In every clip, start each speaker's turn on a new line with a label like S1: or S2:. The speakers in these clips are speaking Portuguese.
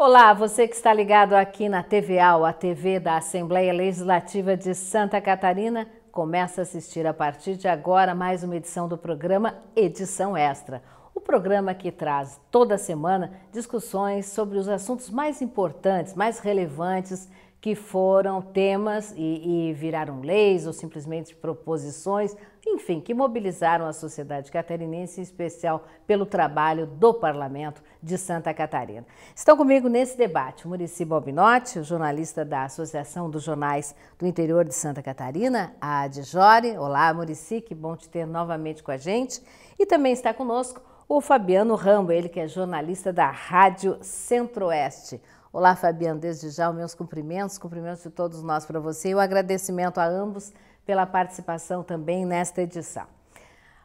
S1: Olá, você que está ligado aqui na TVAL, a TV da Assembleia Legislativa de Santa Catarina, começa a assistir a partir de agora mais uma edição do programa Edição Extra. O programa que traz toda semana discussões sobre os assuntos mais importantes, mais relevantes que foram temas e, e viraram leis ou simplesmente proposições enfim, que mobilizaram a sociedade catarinense, em especial pelo trabalho do Parlamento de Santa Catarina. Estão comigo nesse debate Murici Bobinotti, jornalista da Associação dos Jornais do Interior de Santa Catarina, a Adjore. Olá, Murici, que bom te ter novamente com a gente. E também está conosco o Fabiano Rambo, ele que é jornalista da Rádio Centro-Oeste. Olá, Fabiano, desde já, meus cumprimentos, cumprimentos de todos nós para você e o agradecimento a ambos pela participação também nesta edição.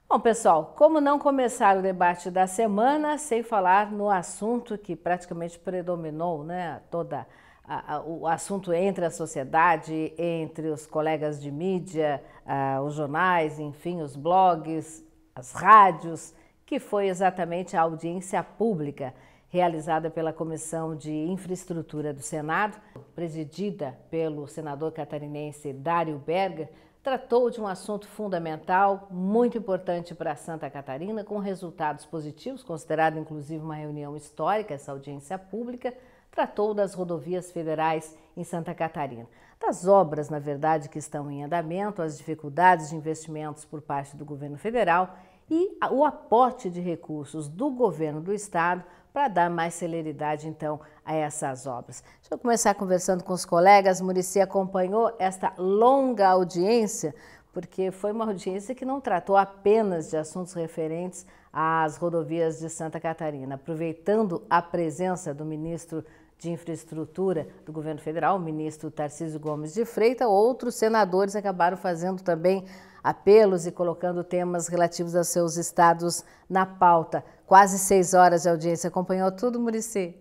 S1: Bom, pessoal, como não começar o debate da semana sem falar no assunto que praticamente predominou, né, toda a, a, o assunto entre a sociedade, entre os colegas de mídia, a, ah, os jornais, enfim, os blogs, as rádios, que foi exatamente a audiência pública realizada pela Comissão de Infraestrutura do Senado, presidida pelo senador catarinense Dário Berger, tratou de um assunto fundamental, muito importante para Santa Catarina, com resultados positivos, considerado inclusive uma reunião histórica essa audiência pública, tratou das rodovias federais em Santa Catarina. Das obras, na verdade, que estão em andamento, as dificuldades de investimentos por parte do governo federal e o aporte de recursos do governo do estado para dar mais celeridade então a essas obras. Deixa eu começar conversando com os colegas. Murici acompanhou esta longa audiência, porque foi uma audiência que não tratou apenas de assuntos referentes às rodovias de Santa Catarina, aproveitando a presença do ministro de Infraestrutura do governo federal, o ministro Tarcísio Gomes de Freitas, outros senadores acabaram fazendo também apelos e colocando temas relativos a seus estados na pauta. Quase seis horas de audiência. Acompanhou tudo, Murici?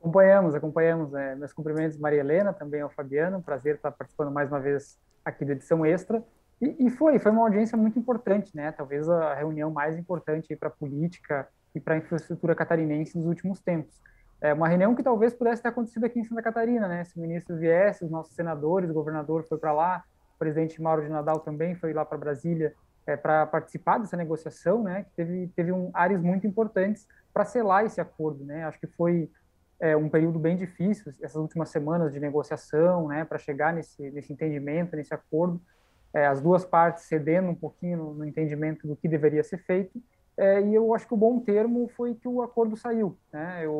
S2: Acompanhamos, acompanhamos. É, meus cumprimentos, Maria Helena, também ao Fabiano. Prazer estar participando mais uma vez aqui da edição extra. E, e foi, foi uma audiência muito importante, né? Talvez a reunião mais importante para a política e para a infraestrutura catarinense nos últimos tempos é, uma reunião que talvez pudesse ter acontecido aqui em Santa Catarina, né? Se o ministro viesse, os nossos senadores, o governador foi para lá, o presidente Mauro de Nadal também foi lá para Brasília é, para participar dessa negociação, né? Que teve teve um áreas muito importantes para selar esse acordo, né? Acho que foi é, um período bem difícil essas últimas semanas de negociação, né? Para chegar nesse nesse entendimento, nesse acordo, é, as duas partes cedendo um pouquinho no, no entendimento do que deveria ser feito é, e eu acho que o bom termo foi que o acordo saiu. Né? Eu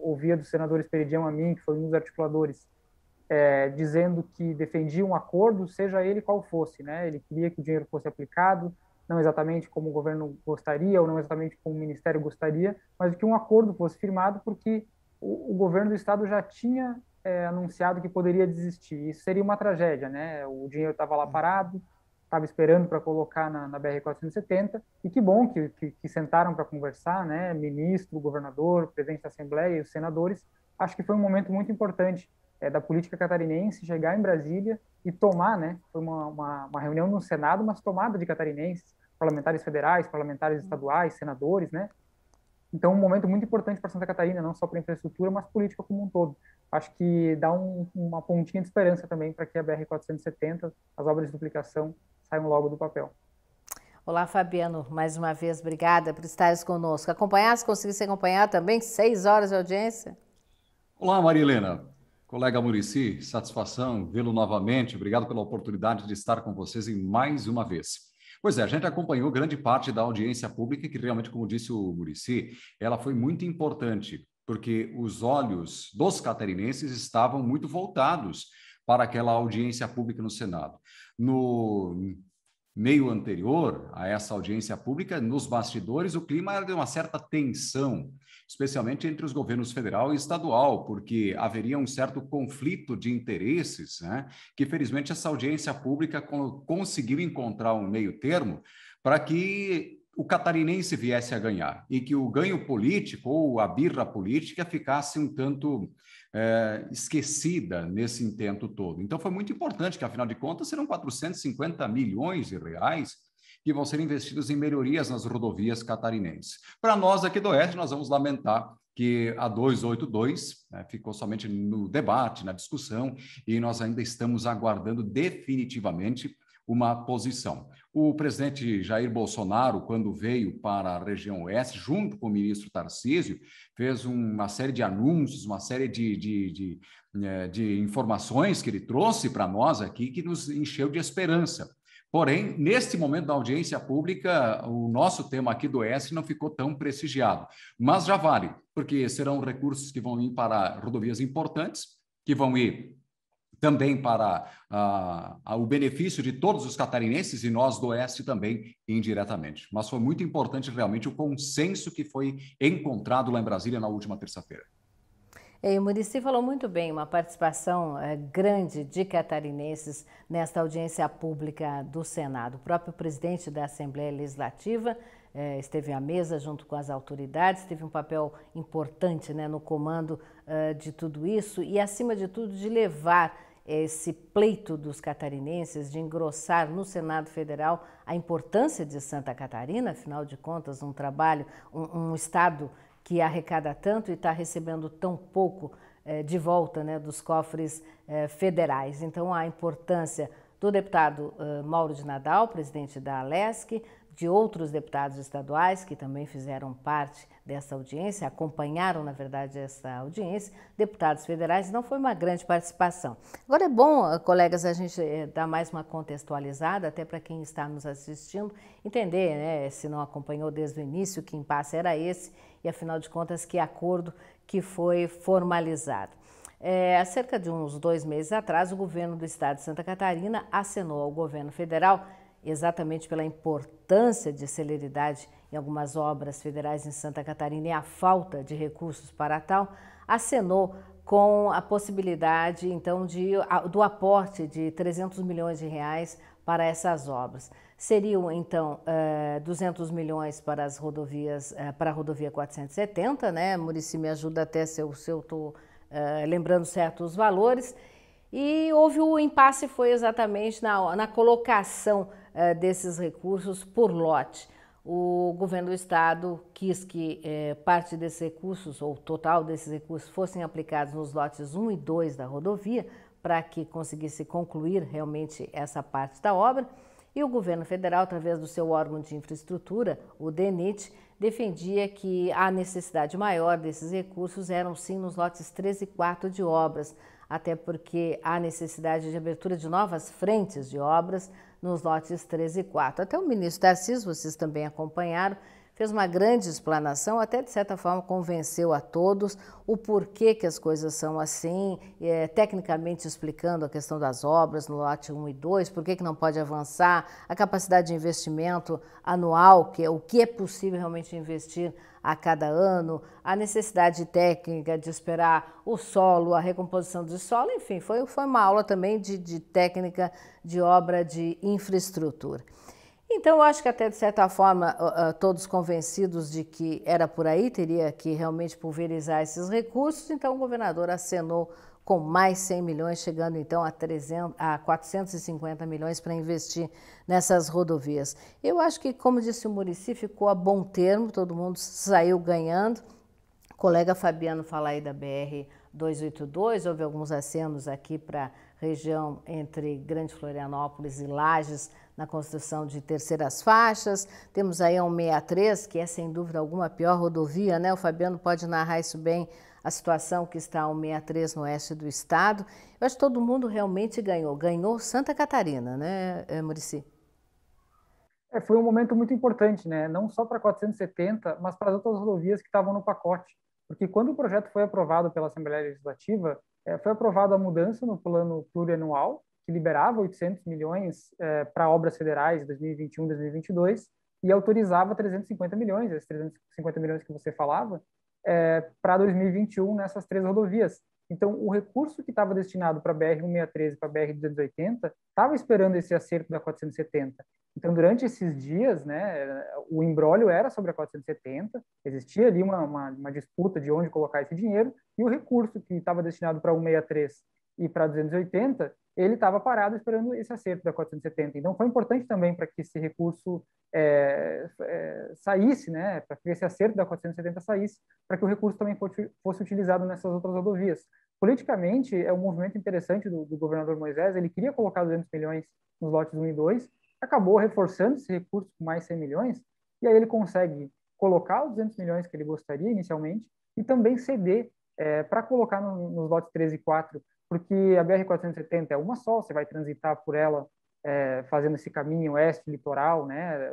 S2: ouvia do senador Esperidião a mim, que foi um dos articuladores, é, dizendo que defendia um acordo, seja ele qual fosse. Né? Ele queria que o dinheiro fosse aplicado, não exatamente como o governo gostaria ou não exatamente como o ministério gostaria, mas que um acordo fosse firmado, porque o, o governo do estado já tinha é, anunciado que poderia desistir. Isso seria uma tragédia, né? O dinheiro estava lá parado, estava esperando para colocar na, na BR-470, e que bom que, que, que sentaram para conversar, né, ministro, governador, presidente da Assembleia e os senadores, acho que foi um momento muito importante é, da política catarinense chegar em Brasília e tomar, né, foi uma, uma, uma reunião no Senado, mas tomada de catarinenses, parlamentares federais, parlamentares hum. estaduais, senadores, né, então, um momento muito importante para Santa Catarina, não só para a infraestrutura, mas política como um todo. Acho que dá um, uma pontinha de esperança também para que a BR-470, as obras de duplicação, saiam logo do papel.
S1: Olá, Fabiano. Mais uma vez, obrigada por estares conosco. Acompanhasse, conseguisse acompanhar também seis horas de audiência?
S3: Olá, Marilena. Colega Murici, satisfação vê-lo novamente. Obrigado pela oportunidade de estar com vocês em mais uma vez. Pois é, a gente acompanhou grande parte da audiência pública, que realmente, como disse o Murici, ela foi muito importante, porque os olhos dos catarinenses estavam muito voltados para aquela audiência pública no Senado. No meio anterior a essa audiência pública, nos bastidores, o clima era de uma certa tensão, especialmente entre os governos federal e estadual, porque haveria um certo conflito de interesses, né? que felizmente essa audiência pública conseguiu encontrar um meio termo para que o catarinense viesse a ganhar e que o ganho político ou a birra política ficasse um tanto é, esquecida nesse intento todo. Então, foi muito importante que, afinal de contas, serão 450 milhões de reais que vão ser investidos em melhorias nas rodovias catarinenses. Para nós aqui do Oeste, nós vamos lamentar que a 282 né, ficou somente no debate, na discussão, e nós ainda estamos aguardando definitivamente uma posição. O presidente Jair Bolsonaro, quando veio para a região oeste, junto com o ministro Tarcísio, fez uma série de anúncios, uma série de, de, de, eh, de informações que ele trouxe para nós aqui, que nos encheu de esperança. Porém, neste momento da audiência pública, o nosso tema aqui do Oeste não ficou tão prestigiado. Mas já vale, porque serão recursos que vão ir para rodovias importantes, que vão ir também para ah, o benefício de todos os catarinenses e nós do Oeste também, indiretamente. Mas foi muito importante realmente o consenso que foi encontrado lá em Brasília na última terça-feira.
S1: E é, o Murici falou muito bem, uma participação é, grande de catarinenses nesta audiência pública do Senado. O próprio presidente da Assembleia Legislativa é, esteve à mesa junto com as autoridades, teve um papel importante né, no comando é, de tudo isso e, acima de tudo, de levar esse pleito dos catarinenses de engrossar no Senado Federal a importância de Santa Catarina, afinal de contas, um trabalho, um, um Estado que arrecada tanto e está recebendo tão pouco eh, de volta né, dos cofres eh, federais. Então, a importância do deputado eh, Mauro de Nadal, presidente da Alesc, de outros deputados estaduais que também fizeram parte dessa audiência, acompanharam, na verdade, essa audiência, deputados federais, não foi uma grande participação. Agora é bom, eh, colegas, a gente eh, dar mais uma contextualizada, até para quem está nos assistindo, entender, né, se não acompanhou desde o início, que impasse era esse e, afinal de contas, que acordo que foi formalizado. É, há cerca de uns dois meses atrás, o governo do estado de Santa Catarina acenou ao governo federal exatamente pela importância de celeridade em algumas obras federais em Santa Catarina e a falta de recursos para tal, acenou com a possibilidade, então, de, do aporte de 300 milhões de reais para essas obras. Seriam, então, 200 eh, milhões para as rodovias, eh, para a rodovia 470, né? Murici me ajuda até se eu estou eh, lembrando certo os valores. E houve o impasse, foi exatamente na, na colocação eh, desses recursos por lote. O governo do estado quis que eh, parte desses recursos, ou total desses recursos, fossem aplicados nos lotes 1 e 2 da rodovia, para que conseguisse concluir realmente essa parte da obra. E o governo federal, através do seu órgão de infraestrutura, o DENIT, defendia que a necessidade maior desses recursos eram sim nos lotes 3 e 4 de obras, até porque há necessidade de abertura de novas frentes de obras nos lotes 3 e 4. Até o ministro Tarcísio, vocês também acompanharam, fez uma grande explanação, até de certa forma convenceu a todos o porquê que as coisas são assim, é, tecnicamente explicando a questão das obras no lote 1 e 2, por que não pode avançar, a capacidade de investimento anual, que é, o que é possível realmente investir a cada ano, a necessidade técnica de esperar o solo, a recomposição do solo, enfim, foi, foi uma aula também de, de técnica de obra de infraestrutura. Então, eu acho que até de certa forma, todos convencidos de que era por aí, teria que realmente pulverizar esses recursos, então o governador acenou com mais 100 milhões, chegando então a, 300, a 450 milhões para investir nessas rodovias. Eu acho que, como disse o Murici, ficou a bom termo, todo mundo saiu ganhando. O colega Fabiano fala aí da BR 282, houve alguns acenos aqui para região entre Grande Florianópolis e Lages na construção de terceiras faixas. Temos aí a 163, que é sem dúvida alguma a pior rodovia, né? O Fabiano pode narrar isso bem a situação que está ao 63 no oeste do estado. Eu acho que todo mundo realmente ganhou. Ganhou Santa Catarina, né, eh, Murici?
S2: É, foi um momento muito importante, né? não só para 470, mas para as outras rodovias que estavam no pacote. Porque quando o projeto foi aprovado pela Assembleia Legislativa, é, foi aprovada a mudança no plano plurianual, que liberava 800 milhões é, para obras federais 2021, 2022, e autorizava 350 milhões, esses 350 milhões que você falava, é, para 2021 nessas três rodovias. Então, o recurso que estava destinado para a BR-163 e para a BR-280 estava esperando esse acerto da 470. Então, durante esses dias, né, o embrólio era sobre a 470, existia ali uma, uma, uma disputa de onde colocar esse dinheiro, e o recurso que estava destinado para a 163 e para 280, ele estava parado esperando esse acerto da 470. Então, foi importante também para que esse recurso é, é, saísse, né, para que esse acerto da 470 saísse, para que o recurso também fosse, fosse, utilizado nessas outras rodovias. Politicamente, é um movimento interessante do, do, governador Moisés, ele queria colocar 200 milhões nos lotes 1 e 2, acabou reforçando esse recurso com mais 100 milhões, e aí ele consegue colocar os 200 milhões que ele gostaria inicialmente e também ceder é, para colocar no, nos lotes 3 e 4 porque a BR-470 é uma só, você vai transitar por ela é, fazendo esse caminho oeste-litoral, né,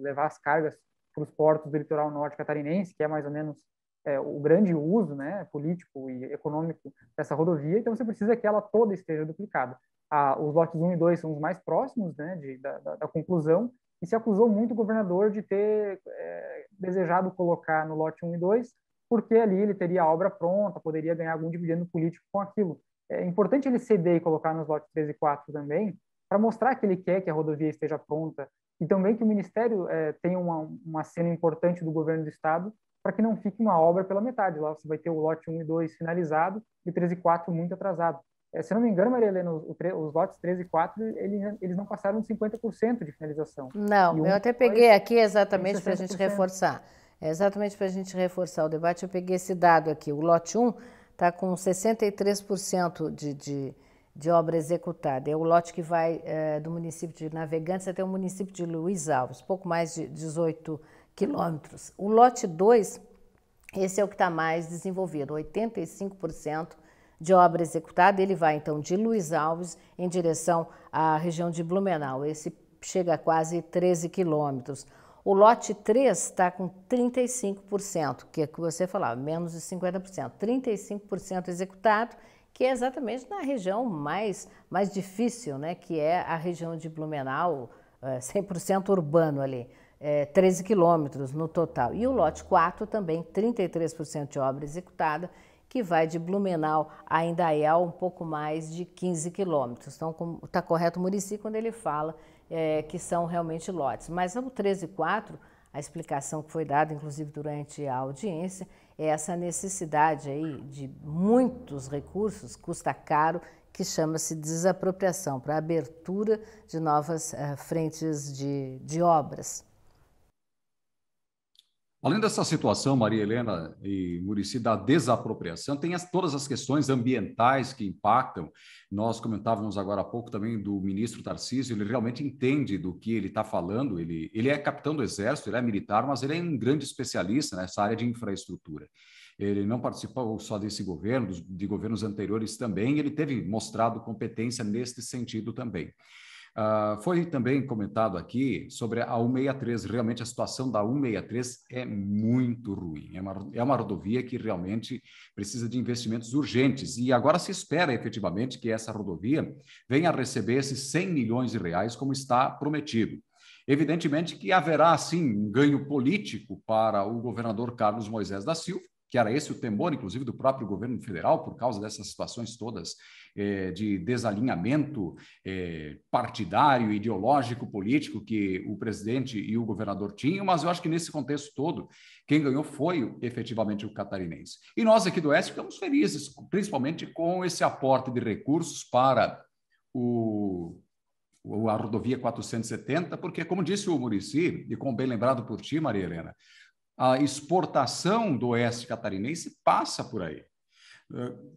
S2: levar as cargas para os portos do litoral norte catarinense, que é mais ou menos é, o grande uso né, político e econômico dessa rodovia, então você precisa que ela toda esteja duplicada. Ah, os lotes 1 e 2 são os mais próximos né, de, da, da, da, conclusão, e se acusou muito o governador de ter é, desejado colocar no lote 1 e 2, porque ali ele teria a obra pronta, poderia ganhar algum dividendo político com aquilo é importante ele ceder e colocar nos lotes 3 e 4 também, para mostrar que ele quer que a rodovia esteja pronta e também que o Ministério é, tenha uma, uma cena importante do governo do Estado para que não fique uma obra pela metade. Lá você vai ter o lote 1 e 2 finalizado e o 3 e 4 muito atrasado. É, se não me engano, Maria Helena, os, os lotes 3
S1: e 4, eles, eles não passaram de
S2: 50% de finalização. Não, um eu até
S1: peguei aqui exatamente para a gente reforçar. É exatamente para a gente reforçar o debate, eu peguei esse dado aqui. O lote 1 está com 63% de, de, de, obra executada. É o lote que vai é, do município de Navegantes até o município de Luiz Alves, pouco mais de 18 quilômetros. O lote 2, esse é o que está mais desenvolvido, 85% de obra executada. Ele vai, então, de Luiz Alves em direção à região de Blumenau. Esse chega a quase 13 quilômetros. O lote 3 está com 35%, que é que você falava, menos de 50%, 35% executado, que é exatamente na região mais, mais difícil, né, que é a região de Blumenau, 100% eh, urbano ali, é, eh, 13 quilômetros no total. E o lote 4 também, 33% de obra executada, que vai de Blumenau a Indaial, um pouco mais de 15 quilômetros. Então, está correto o Murici quando ele fala é, que são realmente lotes. Mas no 4, a explicação que foi dada, inclusive durante a audiência, é essa necessidade aí de muitos recursos, custa caro, que chama-se desapropriação, para abertura de novas uh, frentes de, de obras.
S3: Além dessa situação, Maria Helena e Murici, da desapropriação, tem as, todas as questões ambientais que impactam. Nós comentávamos agora há pouco também do ministro Tarcísio, ele realmente entende do que ele está falando. Ele, ele é capitão do Exército, ele é militar, mas ele é um grande especialista nessa área de infraestrutura. Ele não participou só desse governo, de governos anteriores também, ele teve mostrado competência neste sentido também. Uh, foi também comentado aqui sobre a 163. Realmente, a situação da 163 é muito ruim. É uma, é uma rodovia que realmente precisa de investimentos urgentes. E agora se espera efetivamente que essa rodovia venha a receber esses 100 milhões de reais, como está prometido. Evidentemente que haverá, sim, um ganho político para o governador Carlos Moisés da Silva, que era esse o temor, inclusive, do próprio governo federal, por causa dessas situações todas é, de desalinhamento é, partidário, ideológico, político que o presidente e o governador tinham, mas eu acho que nesse contexto todo, quem ganhou foi efetivamente o catarinense. E nós aqui do Oeste ficamos felizes, principalmente com esse aporte de recursos para o a rodovia 470, porque, como disse o Murici, e como bem lembrado por ti, Maria Helena, a exportação do oeste catarinense passa por aí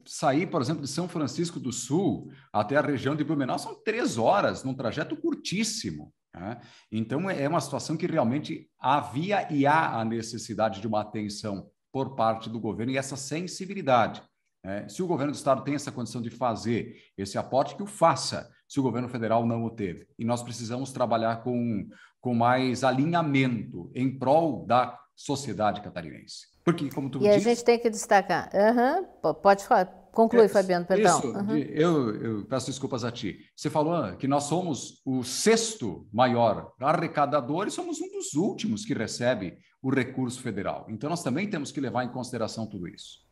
S3: sair, por exemplo, de São Francisco do Sul até a região de Blumenau são três horas, num trajeto curtíssimo. Né? Então, é uma situação que realmente havia e há a necessidade de uma atenção por parte do governo e essa sensibilidade. Né? Se o governo do estado tem essa condição de fazer esse aporte, que o faça, se o governo federal não o teve. E nós precisamos trabalhar com, com mais alinhamento em prol da sociedade catarinense. Porque, como tu e disse... a gente
S1: tem que destacar. Uhum, pode falar. Conclui, é, Fabiano, perdão. Isso, uhum.
S3: eu, eu, peço desculpas a ti. Você falou ah, que nós somos o sexto maior arrecadador e somos um dos últimos que recebe o recurso federal. Então, nós também temos que levar em consideração tudo isso.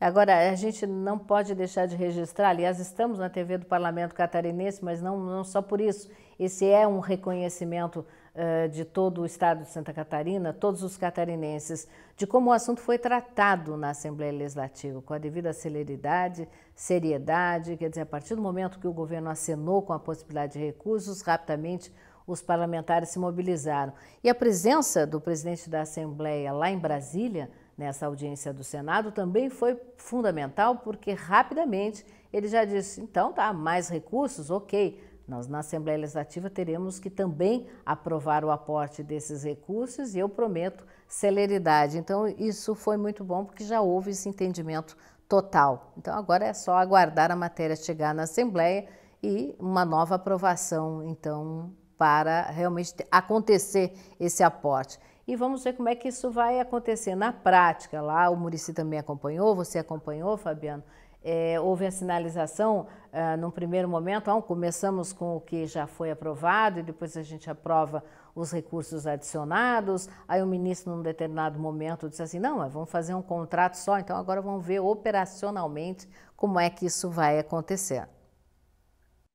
S1: Agora, a gente não pode deixar de registrar, aliás, estamos na TV do Parlamento Catarinense, mas não, não só por isso. Esse é um reconhecimento eh, de todo o estado de Santa Catarina, todos os catarinenses, de como o assunto foi tratado na Assembleia Legislativa, com a devida celeridade, seriedade, quer dizer, a partir do momento que o governo acenou com a possibilidade de recursos, rapidamente os parlamentares se mobilizaram. E a presença do presidente da Assembleia lá em Brasília, nessa audiência do Senado, também foi fundamental, porque rapidamente ele já disse: então tá, mais recursos, ok nós, na Assembleia Legislativa, teremos que também aprovar o aporte desses recursos e eu prometo celeridade. Então, isso foi muito bom porque já houve esse entendimento total. Então, agora é só aguardar a matéria chegar na Assembleia e uma nova aprovação, então, para realmente acontecer esse aporte. E vamos ver como é que isso vai acontecer na prática. Lá o Murici também acompanhou, você acompanhou, Fabiano. É, houve a sinalização ah, num primeiro momento, ah, começamos com o que já foi aprovado e depois a gente aprova os recursos adicionados. Aí o ministro, num determinado momento, disse assim: não, mas vamos fazer um contrato só, então agora vamos ver operacionalmente como é que isso vai acontecer.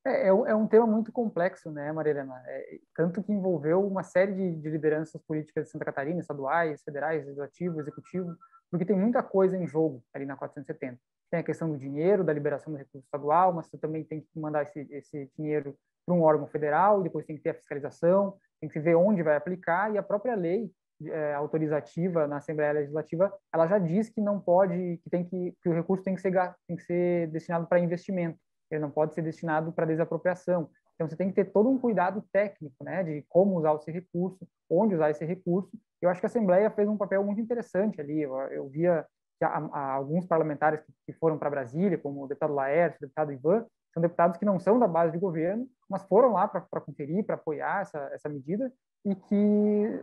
S1: É, é,
S2: é um tema muito complexo, né, Marilena? É, tanto que envolveu uma série de, de lideranças políticas de Santa Catarina, estaduais, federais, legislativo, executivo, porque tem muita coisa em jogo ali na 470 tem a questão do dinheiro, da liberação do recurso estadual, mas você também tem que mandar esse, esse dinheiro para um órgão federal, depois tem que ter a fiscalização, tem que ver onde vai aplicar, e a própria lei é, autorizativa na Assembleia Legislativa, ela já diz que não pode, que tem que, que o recurso tem que ser, tem que ser destinado para investimento, ele não pode ser destinado para desapropriação. Então você tem que ter todo um cuidado técnico, né, de como usar esse recurso, onde usar esse recurso. Eu acho que a Assembleia fez um papel muito interessante ali. Eu, eu via há, há alguns parlamentares que, que foram para Brasília, como o deputado Laércio, o deputado Ivan, são deputados que não são da base de governo, mas foram lá para conferir, para apoiar essa, essa medida e que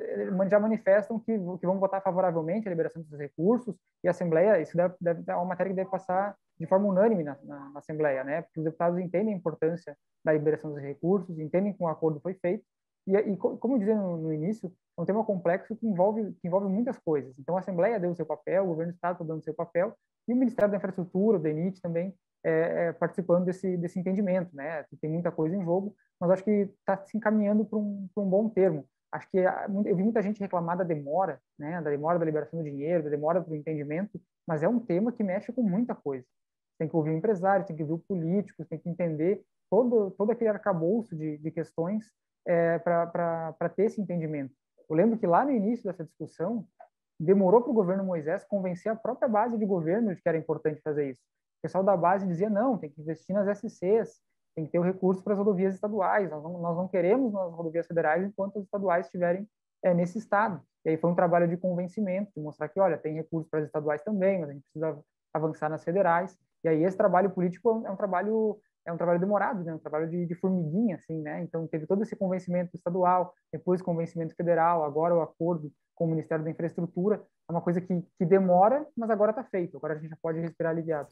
S2: eh, já manifestam que, que vão votar favoravelmente a liberação dos recursos e a Assembleia, isso deve, deve, é uma matéria que deve passar de forma unânime na, na, na Assembleia, né? porque os deputados entendem a importância da liberação dos recursos, entendem que um acordo foi feito e, e como eu dizia no, no, início, é um tema complexo que envolve, que envolve muitas coisas. Então, a Assembleia deu o seu papel, o governo do Estado está dando o seu papel, e o Ministério da Infraestrutura, o DENIT também, é, é, participando desse, desse entendimento. Né? Tem muita coisa em jogo, mas acho que está se encaminhando para um, um bom termo. Acho que ah, eu vi muita gente reclamar da demora, né? da demora da liberação do dinheiro, da demora do entendimento, mas é um tema que mexe com muita coisa. Tem que ouvir o empresário, tem que ouvir o político, tem que entender todo, todo aquele arcabouço de, de questões é, para ter esse entendimento. Eu lembro que lá no início dessa discussão, demorou para o governo Moisés convencer a própria base de governo de que era importante fazer isso. O pessoal da base dizia, não, tem que investir nas SCs, tem que ter o recurso para as rodovias estaduais, nós não, nós não queremos nas rodovias federais enquanto as estaduais estiverem é, nesse estado. E aí foi um trabalho de convencimento, de mostrar que, olha, tem recurso para as estaduais também, mas a gente precisa avançar nas federais. E aí esse trabalho político é um é trabalho é um trabalho demorado, né? Um trabalho de, de, formiguinha, assim, né? Então teve todo esse convencimento estadual, depois convencimento federal, agora o acordo com o Ministério da Infraestrutura. É uma coisa que, que demora, mas agora está feito. Agora a gente já pode
S1: respirar aliviado.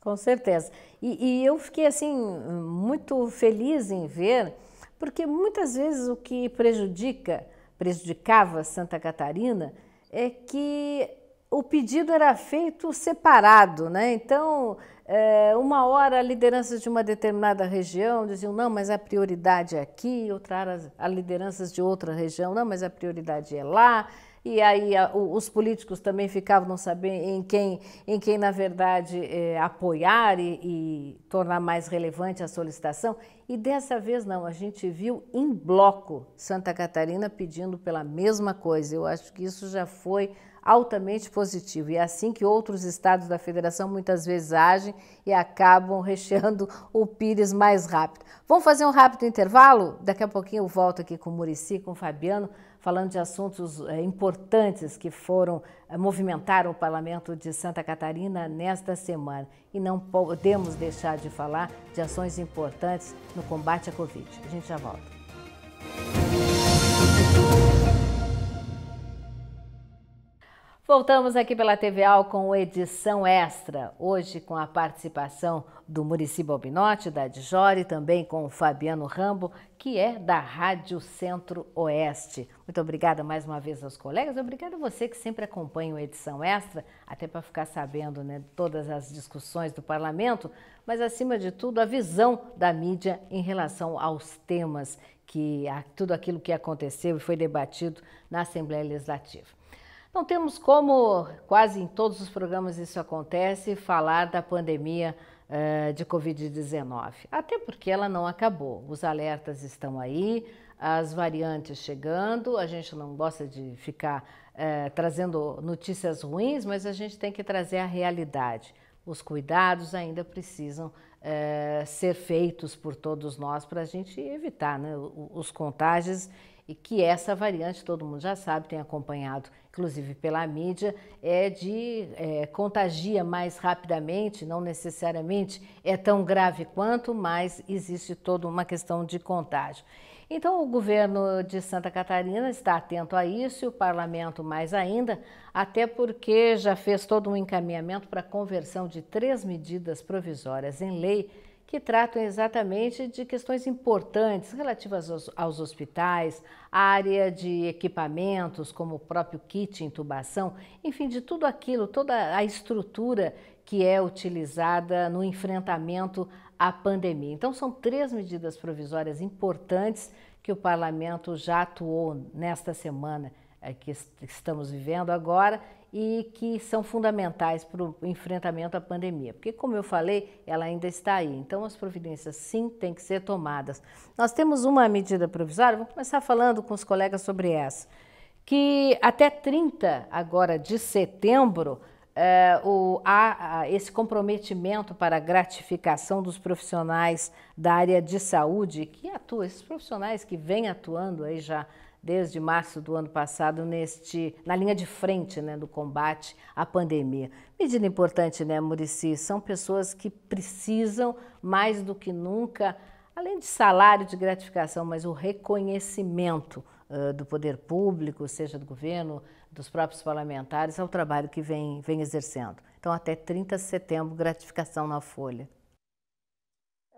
S1: Com certeza. E, e eu fiquei, assim, muito feliz em ver, porque muitas vezes o que prejudica, prejudicava Santa Catarina é que o pedido era feito separado, né? Então, é, uma hora a liderança de uma determinada região diziam, não, mas a prioridade é aqui, outra hora a lideranças de outra região, não, mas a prioridade é lá e aí a, os políticos também ficavam não sabendo em quem, em quem na verdade, é, apoiar e, e tornar mais relevante a solicitação. E dessa vez não, a gente viu em bloco Santa Catarina pedindo pela mesma coisa. Eu acho que isso já foi altamente positivo. E é assim que outros estados da federação muitas vezes agem e acabam recheando o Pires mais rápido. Vamos fazer um rápido intervalo? Daqui a pouquinho eu volto aqui com o Murici, com o Fabiano, falando de assuntos é, importantes que foram é, movimentar o parlamento de Santa Catarina nesta semana. E não podemos deixar de falar de ações importantes no combate à Covid. A gente já volta. Voltamos aqui pela TVAL com edição extra, hoje com a participação do Murici Bobinotti, da Dijori, também com o Fabiano Rambo, que é da Rádio Centro-Oeste. Muito obrigada mais uma vez aos colegas, obrigada a você que sempre acompanha o Edição Extra, até para ficar sabendo né, todas as discussões do parlamento, mas acima de tudo a visão da mídia em relação aos temas, que a, tudo aquilo que aconteceu e foi debatido na Assembleia Legislativa. Não temos como, quase em todos os programas isso acontece, falar da pandemia eh, de Covid-19, até porque ela não acabou. Os alertas estão aí, as variantes chegando, a gente não gosta de ficar eh, trazendo notícias ruins, mas a gente tem que trazer a realidade. Os cuidados ainda precisam eh, ser feitos por todos nós para a gente evitar né, os contágios e que essa variante, todo mundo já sabe, tem acompanhado inclusive pela mídia, é de é, contagia mais rapidamente, não necessariamente é tão grave quanto, mas existe toda uma questão de contágio. Então, o governo de Santa Catarina está atento a isso e o parlamento mais ainda, até porque já fez todo um encaminhamento para a conversão de três medidas provisórias em lei que tratam exatamente de questões importantes relativas aos, aos hospitais, área de equipamentos, como o próprio kit intubação, enfim, de tudo aquilo, toda a estrutura que é utilizada no enfrentamento à pandemia. Então, são três medidas provisórias importantes que o parlamento já atuou nesta semana eh, que estamos vivendo agora e que são fundamentais para o enfrentamento à pandemia, porque, como eu falei, ela ainda está aí. Então, as providências sim têm que ser tomadas. Nós temos uma medida provisória, vou começar falando com os colegas sobre essa, que até 30 agora de setembro. É, o, há, há esse comprometimento para a gratificação dos profissionais da área de saúde que atua, esses profissionais que vêm atuando aí já desde março do ano passado neste, na linha de frente né, do combate à pandemia. Medida importante, né, Murici? São pessoas que precisam mais do que nunca, além de salário, de gratificação, mas o reconhecimento uh, do poder público, seja do governo, dos próprios parlamentares, ao trabalho que vem, vem exercendo. Então, até 30 de setembro, gratificação na folha.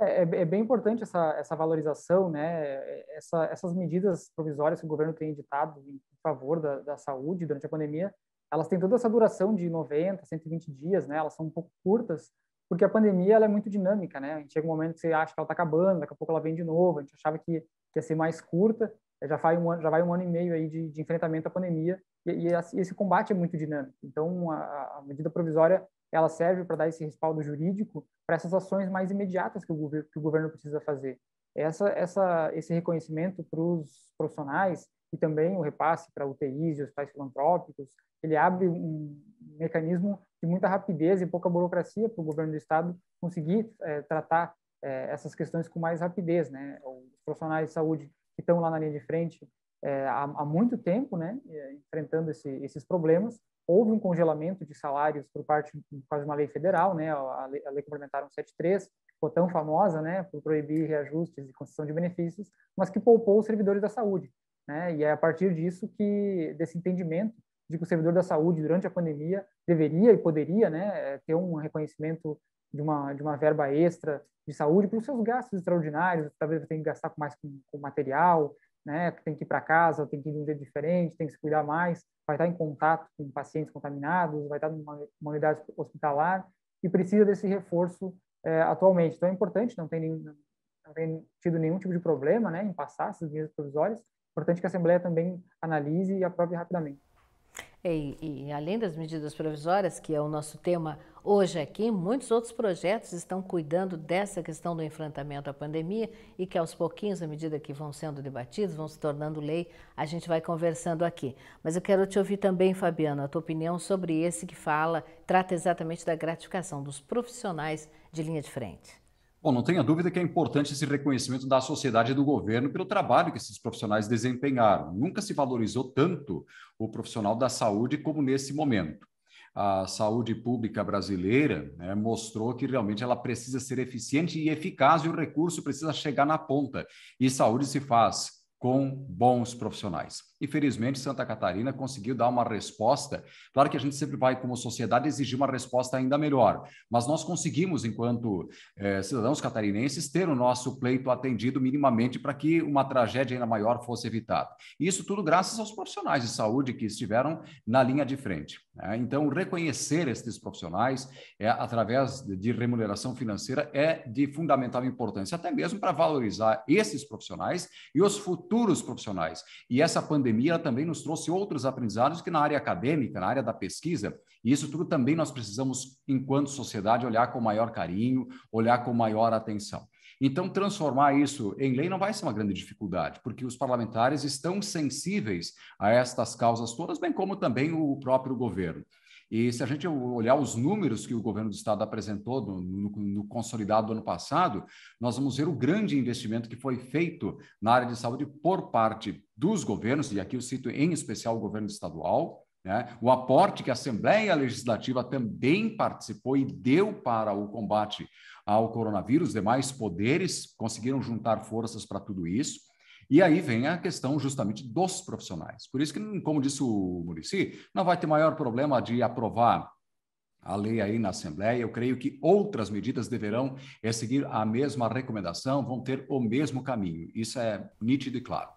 S1: É, é, é, bem importante essa, essa
S2: valorização, né? É, essa, essas medidas provisórias que o governo tem editado em favor da, da, saúde durante a pandemia, elas têm toda essa duração de 90, 120 dias, né? Elas são um pouco curtas, porque a pandemia ela é muito dinâmica, né? A gente chega um momento que você acha que ela está acabando, daqui a pouco ela vem de novo. A gente achava que, que ia ser mais curta, é, já vai um ano, já vai um ano e meio aí de, de enfrentamento à pandemia e, e, esse combate é muito dinâmico. Então, a, a medida provisória ela serve para dar esse respaldo jurídico para essas ações mais imediatas que o, governo, que o governo precisa fazer. Essa, essa, esse reconhecimento para os profissionais e também o repasse para UTIs e hospitais filantrópicos, ele abre um mecanismo de muita rapidez e pouca burocracia para o governo do estado conseguir é, tratar é, essas questões com mais rapidez, né? Os profissionais de saúde que estão lá na linha de frente é, há, há, muito tempo, né, enfrentando esse, esses problemas, houve um congelamento de salários por parte por de uma lei federal, né, a lei, a lei complementar 173, ficou tão famosa, né, por proibir reajustes e concessão de benefícios, mas que poupou os servidores da saúde, né, e é a partir disso que desse entendimento de que o servidor da saúde durante a pandemia deveria e poderia, né, eh, ter um reconhecimento de uma de uma verba extra de saúde para os seus gastos extraordinários, talvez tenha que gastar mais com, com material, né? Tem que ir para casa, tem que ir de um jeito diferente, tem que se cuidar mais, vai estar em contato com pacientes contaminados, vai estar numa, unidade hospitalar e precisa desse reforço é, atualmente. Então é importante, não tem, nenhum, não tem tido nenhum tipo de problema né, em passar essas medidas provisórias. Importante que a Assembleia também analise e aprove rapidamente.
S1: É, e, e, além das medidas provisórias, que é o nosso tema Hoje aqui, muitos outros projetos estão cuidando dessa questão do enfrentamento à pandemia e que aos pouquinhos, à medida que vão sendo debatidos, vão se tornando lei, a gente vai conversando aqui. Mas eu quero te ouvir também, Fabiano, a tua opinião sobre esse que fala, trata exatamente da gratificação dos profissionais de linha de frente.
S3: Bom, não tenha dúvida que é importante esse reconhecimento da sociedade e do governo pelo trabalho que esses profissionais desempenharam. Nunca se valorizou tanto o profissional da saúde como nesse momento a saúde pública brasileira né, mostrou que realmente ela precisa ser eficiente e eficaz e o recurso precisa chegar na ponta. E saúde se faz com bons profissionais infelizmente Santa Catarina conseguiu dar uma resposta. Claro que a gente sempre vai, como sociedade, exigir uma resposta ainda melhor, mas nós conseguimos, enquanto eh, cidadãos catarinenses, ter o nosso pleito atendido minimamente para que uma tragédia ainda maior fosse evitada. isso tudo graças aos profissionais de saúde que estiveram na linha de frente. Né? Então, reconhecer esses profissionais é, através de remuneração financeira é de fundamental importância, até mesmo para valorizar esses profissionais e os futuros profissionais. E essa pandemia pandemia ela também nos trouxe outros aprendizados que na área acadêmica, na área da pesquisa, e isso tudo também nós precisamos, enquanto sociedade, olhar com maior carinho, olhar com maior atenção. Então, transformar isso em lei não vai ser uma grande dificuldade, porque os parlamentares estão sensíveis a estas causas todas, bem como também o próprio governo. E se a gente olhar os números que o governo do estado apresentou no, no, no, consolidado do ano passado, nós vamos ver o grande investimento que foi feito na área de saúde por parte dos governos, e aqui eu cito em especial o governo estadual, né? o aporte que a Assembleia Legislativa também participou e deu para o combate ao coronavírus, demais poderes conseguiram juntar forças para tudo isso. E aí vem a questão justamente dos profissionais. Por isso que, como disse o Murici, não vai ter maior problema de aprovar a lei aí na Assembleia. Eu creio que outras medidas deverão é seguir a mesma recomendação, vão ter o mesmo caminho. Isso é nítido e claro.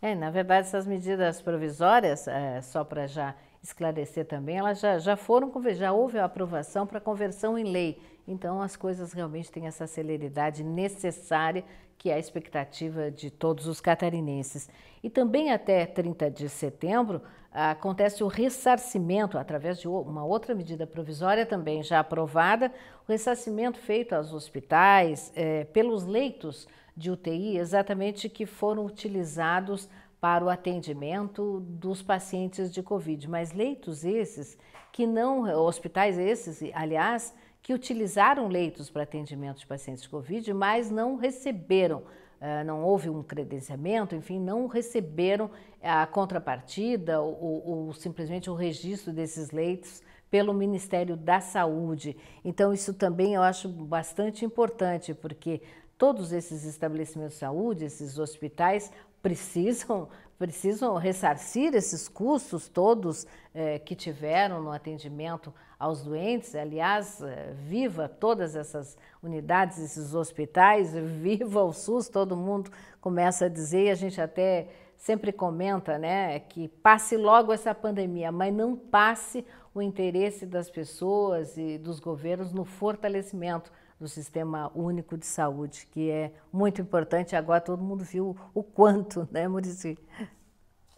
S1: É, na verdade, essas medidas provisórias, é, só para já esclarecer também, elas já, já foram, já houve a aprovação para conversão em lei. Então, as coisas realmente têm essa celeridade necessária, que é a expectativa de todos os catarinenses. E também até 30 de setembro acontece o ressarcimento, através de uma outra medida provisória também já aprovada, o ressarcimento feito aos hospitais é, pelos leitos de UTI, exatamente que foram utilizados para o atendimento dos pacientes de Covid. Mas leitos esses, que não, hospitais esses, aliás, que utilizaram leitos para atendimento de pacientes Covid, mas não receberam, eh, não houve um credenciamento, enfim, não receberam a contrapartida ou, ou simplesmente o registro desses leitos pelo Ministério da Saúde. Então, isso também eu acho bastante importante, porque todos esses estabelecimentos de saúde, esses hospitais, precisam precisam ressarcir esses custos todos eh, que tiveram no atendimento aos doentes. Aliás, eh, viva todas essas unidades, esses hospitais, viva o SUS, todo mundo começa a dizer, e a gente até sempre comenta, né, que passe logo essa pandemia, mas não passe o interesse das pessoas e dos governos no fortalecimento do sistema único de saúde, que é muito importante. Agora todo mundo viu o quanto, né, Murici?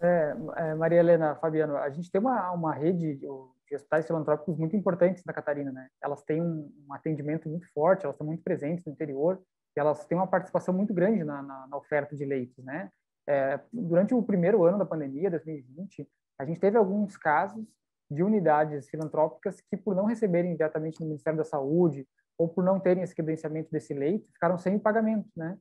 S1: É, é Maria Helena,
S2: Fabiano, a gente tem uma, uma rede, de hospitais filantrópicos muito importantes da Catarina, né? Elas têm um, um, atendimento muito forte, elas estão muito presentes no interior, e elas têm uma participação muito grande na, na, na oferta de leitos, né? É, durante o primeiro ano da pandemia, 2020, a gente teve alguns casos de unidades filantrópicas que, por não receberem diretamente do Ministério da Saúde ou por não terem esse credenciamento desse leito, ficaram sem pagamento, né?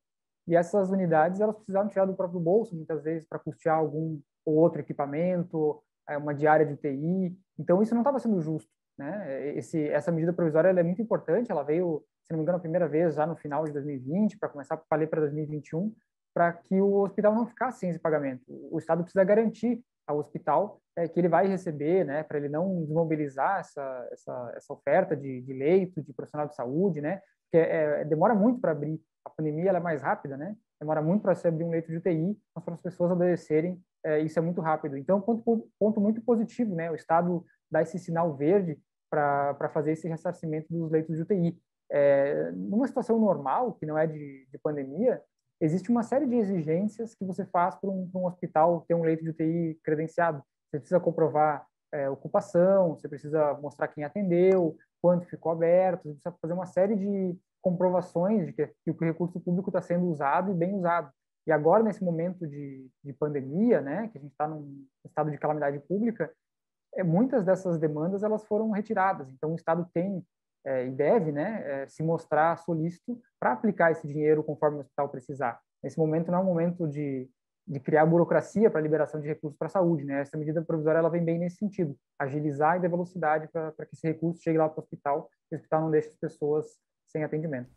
S2: E essas unidades, elas precisaram tirar do próprio bolso, muitas vezes, para custear algum ou outro equipamento, é, uma diária de UTI, então, isso não estava sendo justo. Né? Esse, essa medida provisória é muito importante, ela veio, se não me engano, a primeira vez já no final de 2020, para começar a valer para 2021, para que o hospital não ficasse sem esse pagamento. O Estado precisa garantir ao hospital é, que ele vai receber, né, para ele não desmobilizar essa, essa, essa oferta de, de leito, de profissional de saúde, né, que é, é, demora muito para abrir, a pandemia é mais rápida, né, demora muito para se abrir um leito de UTI, mas para as pessoas adoecerem é, isso é muito rápido. Então, é ponto, ponto muito positivo, né? O Estado dá esse sinal verde para fazer esse ressarcimento dos leitos de UTI. É, numa situação normal, que não é de, de, pandemia, existe uma série de exigências que você faz para um, um, hospital ter um leito de UTI credenciado. Você precisa comprovar é, ocupação, você precisa mostrar quem atendeu, quanto ficou aberto, você precisa fazer uma série de comprovações de que, que o recurso público está sendo usado e bem usado. E agora, nesse momento de, de pandemia, né, que a gente está num estado de calamidade pública, é, muitas dessas demandas elas foram retiradas. Então, o Estado tem é, e deve né, é, se mostrar solícito para aplicar esse dinheiro conforme o hospital precisar. Nesse momento não é um momento de, de criar burocracia para liberação de recursos para a saúde. Né? Essa medida provisória ela vem bem nesse sentido, agilizar e dar velocidade para que esse recurso chegue lá para o hospital e o hospital não deixe as pessoas sem atendimento.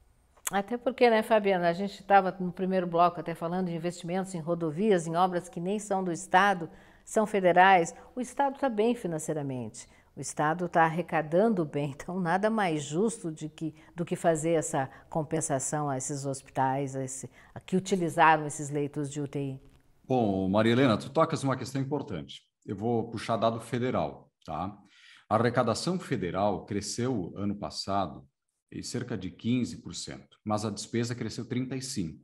S1: Até porque, né, Fabiana, a gente estava no primeiro bloco até falando de investimentos em rodovias, em obras que nem são do Estado, são federais. O Estado está bem financeiramente, o Estado está arrecadando bem, então nada mais justo de que, do que fazer essa compensação a esses hospitais a, esse, a que utilizaram esses leitos de UTI.
S3: Bom, Maria Helena, tu tocas uma questão importante. Eu vou puxar dado federal, tá? A arrecadação federal cresceu ano passado e cerca de 15%, mas a despesa cresceu 35%.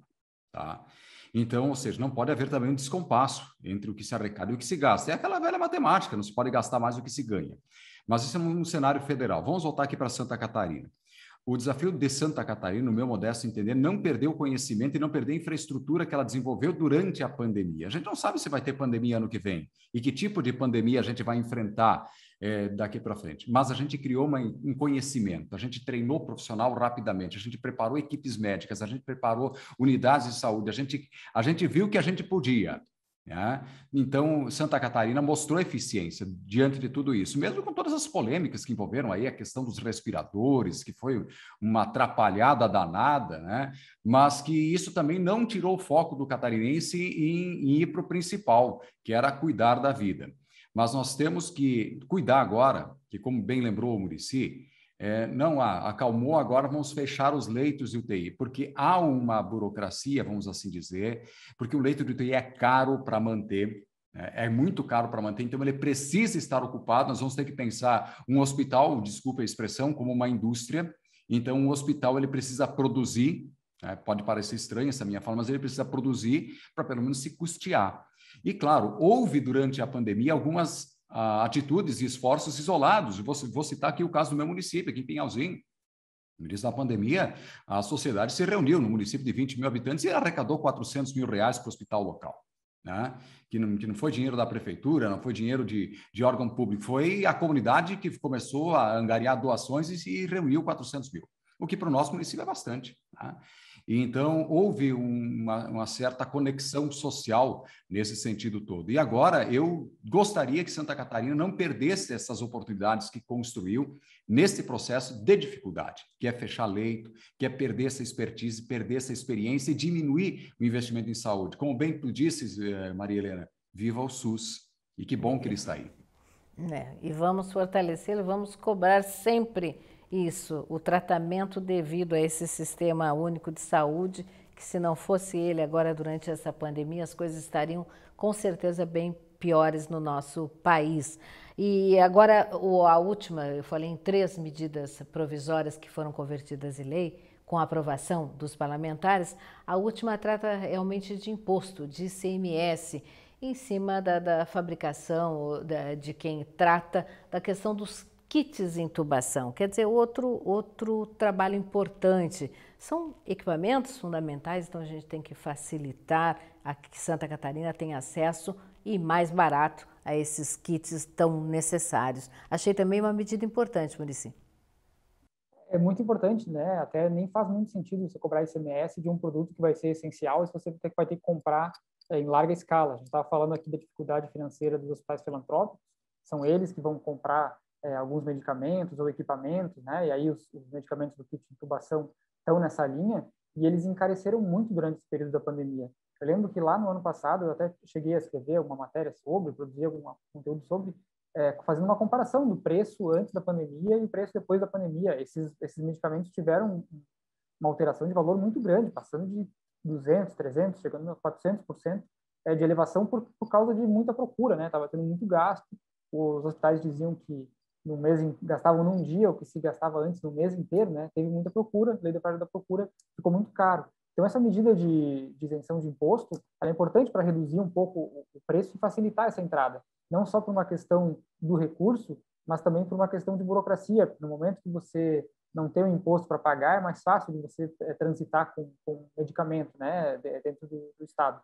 S3: Tá? Então, ou seja, não pode haver também um descompasso entre o que se arrecada e o que se gasta. É aquela velha matemática, não se pode gastar mais do que se ganha. Mas isso é um cenário federal. Vamos voltar aqui para Santa Catarina. O desafio de Santa Catarina, no meu modesto entender, é não perder o conhecimento e não perder a infraestrutura que ela desenvolveu durante a pandemia. A gente não sabe se vai ter pandemia ano que vem e que tipo de pandemia a gente vai enfrentar é, daqui para frente. Mas a gente criou uma, um conhecimento, a gente treinou profissional rapidamente, a gente preparou equipes médicas, a gente preparou unidades de saúde, a gente, a gente viu que a gente podia. Né? Então, Santa Catarina mostrou eficiência diante de tudo isso, mesmo com todas as polêmicas que envolveram aí a questão dos respiradores, que foi uma atrapalhada danada, né? mas que isso também não tirou o foco do catarinense em, em ir para o principal, que era cuidar da vida. Mas nós temos que cuidar agora, que como bem lembrou o Murici, é, não há, ah, acalmou, agora vamos fechar os leitos de UTI, porque há uma burocracia, vamos assim dizer, porque o leito de UTI é caro para manter, né, é muito caro para manter, então ele precisa estar ocupado. Nós vamos ter que pensar um hospital, desculpa a expressão, como uma indústria. Então, um hospital ele precisa produzir, né? pode parecer estranha essa minha fala, mas ele precisa produzir para pelo menos se custear. E, claro, houve durante a pandemia algumas ah, atitudes e esforços isolados. Vou, vou citar aqui o caso do meu município, aqui em Pinhalzinho. No início da pandemia, a sociedade se reuniu no município de 20 mil habitantes e arrecadou 400 mil reais para o hospital local. Né? Que, não, que não foi dinheiro da prefeitura, não foi dinheiro de, de órgão público, foi a comunidade que começou a angariar doações e, se reuniu 400 mil, o que para o nosso município é bastante. Né? então houve uma, uma, certa conexão social nesse sentido todo. E agora eu gostaria que Santa Catarina não perdesse essas oportunidades que construiu nesse processo de dificuldade, que é fechar leito, que é perder essa expertise, perder essa experiência e diminuir o investimento em saúde. Como bem tu disse, eh, Maria Helena, viva o SUS. E que bom que ele está aí.
S1: É, e vamos fortalecê-lo, vamos cobrar sempre isso, o tratamento devido a esse sistema único de saúde, que se não fosse ele agora durante essa pandemia, as coisas estariam com certeza bem piores no nosso país. E agora, a última, eu falei em três medidas provisórias que foram convertidas em lei, com a aprovação dos parlamentares, a última trata realmente de imposto, de ICMS, em cima da, da fabricação da, de quem trata da questão dos kits de intubação, quer dizer, outro, outro trabalho importante. São equipamentos fundamentais, então a gente tem que facilitar a que Santa Catarina tenha acesso e mais barato a esses kits tão necessários. Achei também uma medida importante, Murici. É
S2: muito importante, né? Até nem faz muito sentido você cobrar ICMS de um produto que vai ser essencial e você vai ter que comprar é, em larga escala. A gente estava falando aqui da dificuldade financeira dos hospitais filantrópicos, são eles que vão comprar é, alguns medicamentos ou equipamentos, né? E aí os, os medicamentos do kit de intubação estão nessa linha e eles encareceram muito durante esse período da pandemia. Eu lembro que lá no ano passado eu até cheguei a escrever uma matéria sobre, produzir algum conteúdo sobre, é, fazendo uma comparação do preço antes da pandemia e o preço depois da pandemia. Esses, esses medicamentos tiveram uma alteração de valor muito grande, passando de 200, 300, chegando a 400% é, de elevação por, por causa de muita procura, né? Estava tendo muito gasto. Os hospitais diziam que no mês gastavam num dia o que se gastava antes no mês inteiro, né? Teve muita procura, lei da oferta da procura ficou muito caro. Então essa medida de, de isenção de imposto é importante para reduzir um pouco o preço e facilitar essa entrada, não só por uma questão do recurso, mas também por uma questão de burocracia. No momento que você não tem o um imposto para pagar, é mais fácil de você eh, transitar com, com medicamento, né, dentro do, do estado